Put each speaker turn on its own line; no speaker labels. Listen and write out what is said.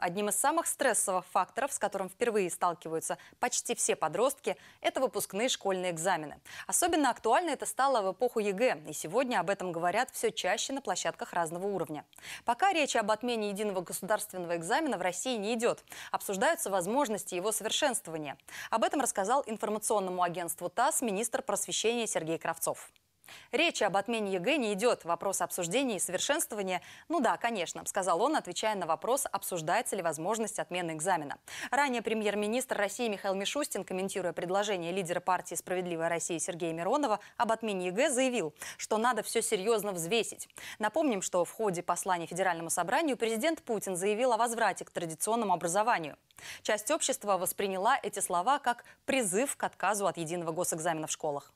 Одним из самых стрессовых факторов, с которым впервые сталкиваются почти все подростки, это выпускные школьные экзамены. Особенно актуально это стало в эпоху ЕГЭ, и сегодня об этом говорят все чаще на площадках разного уровня. Пока речь об отмене единого государственного экзамена в России не идет. Обсуждаются возможности его совершенствования. Об этом рассказал информационному агентству ТАСС министр просвещения Сергей Кравцов. Речи об отмене ЕГЭ не идет. Вопрос обсуждения и совершенствования, ну да, конечно, сказал он, отвечая на вопрос, обсуждается ли возможность отмены экзамена. Ранее премьер-министр России Михаил Мишустин, комментируя предложение лидера партии «Справедливая Россия» Сергея Миронова об отмене ЕГЭ, заявил, что надо все серьезно взвесить. Напомним, что в ходе послания Федеральному собранию президент Путин заявил о возврате к традиционному образованию. Часть общества восприняла эти слова как призыв к отказу от единого госэкзамена в школах.